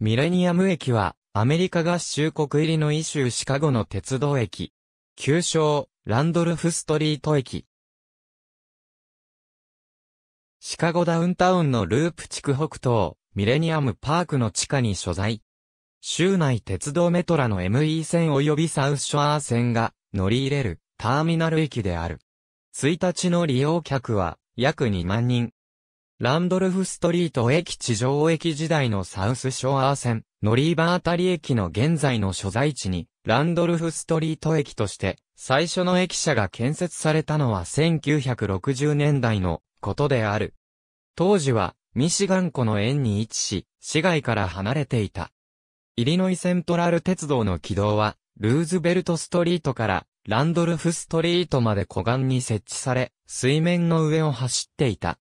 ミレニアム駅は、アメリカ合衆国入りのイシューシカゴの鉄道駅。旧称、ランドルフストリート駅。シカゴダウンタウンのループ地区北東、ミレニアムパークの地下に所在。州内鉄道メトラの ME 線及びサウスショアー線が乗り入れるターミナル駅である。1日の利用客は約2万人。ランドルフストリート駅地上駅時代のサウスショアー線、乗りーあたり駅の現在の所在地に、ランドルフストリート駅として、最初の駅舎が建設されたのは1960年代のことである。当時は、ミシガン湖の縁に位置し、市街から離れていた。イリノイセントラル鉄道の軌道は、ルーズベルトストリートからランドルフストリートまで湖岸に設置され、水面の上を走っていた。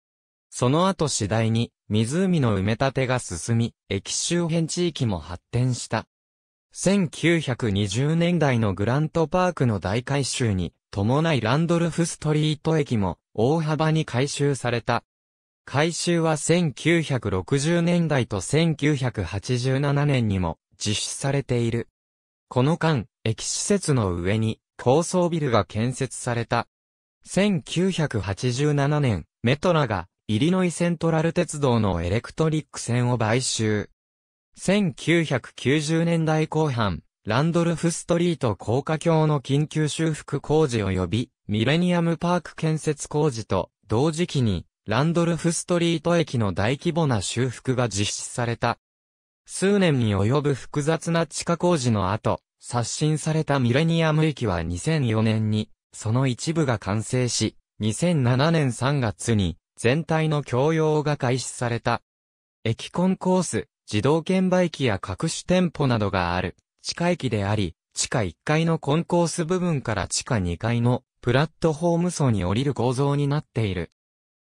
その後次第に、湖の埋め立てが進み、駅周辺地域も発展した。1920年代のグラントパークの大改修に伴いランドルフストリート駅も大幅に改修された。改修は1960年代と1987年にも実施されている。この間、駅施設の上に高層ビルが建設された。1987年、メトラがイリノイセントラル鉄道のエレクトリック線を買収。1990年代後半、ランドルフストリート高架橋の緊急修復工事及び、ミレニアムパーク建設工事と、同時期に、ランドルフストリート駅の大規模な修復が実施された。数年に及ぶ複雑な地下工事の後、刷新されたミレニアム駅は2004年に、その一部が完成し、2007年3月に、全体の供用が開始された。駅コンコース、自動券売機や各種店舗などがある、地下駅であり、地下1階のコンコース部分から地下2階のプラットホーム層に降りる構造になっている。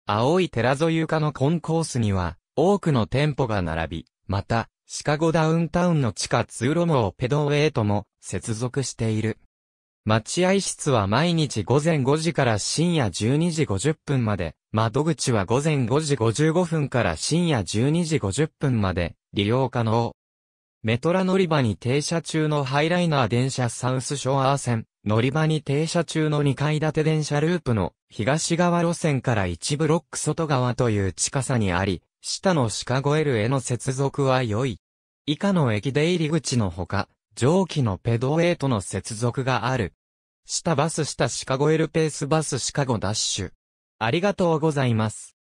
青い寺沿い床のコンコースには多くの店舗が並び、また、シカゴダウンタウンの地下通路オペドウェイとも接続している。待合室は毎日午前5時から深夜12時50分まで窓口は午前5時55分から深夜12時50分まで利用可能。メトラ乗り場に停車中のハイライナー電車サウスショアー線、乗り場に停車中の2階建て電車ループの東側路線から1ブロック外側という近さにあり、下のシカゴ L への接続は良い。以下の駅出入り口のほか、上記のペドウェイとの接続がある。下バス下シカゴ L ペースバスシカゴダッシュ。ありがとうございます。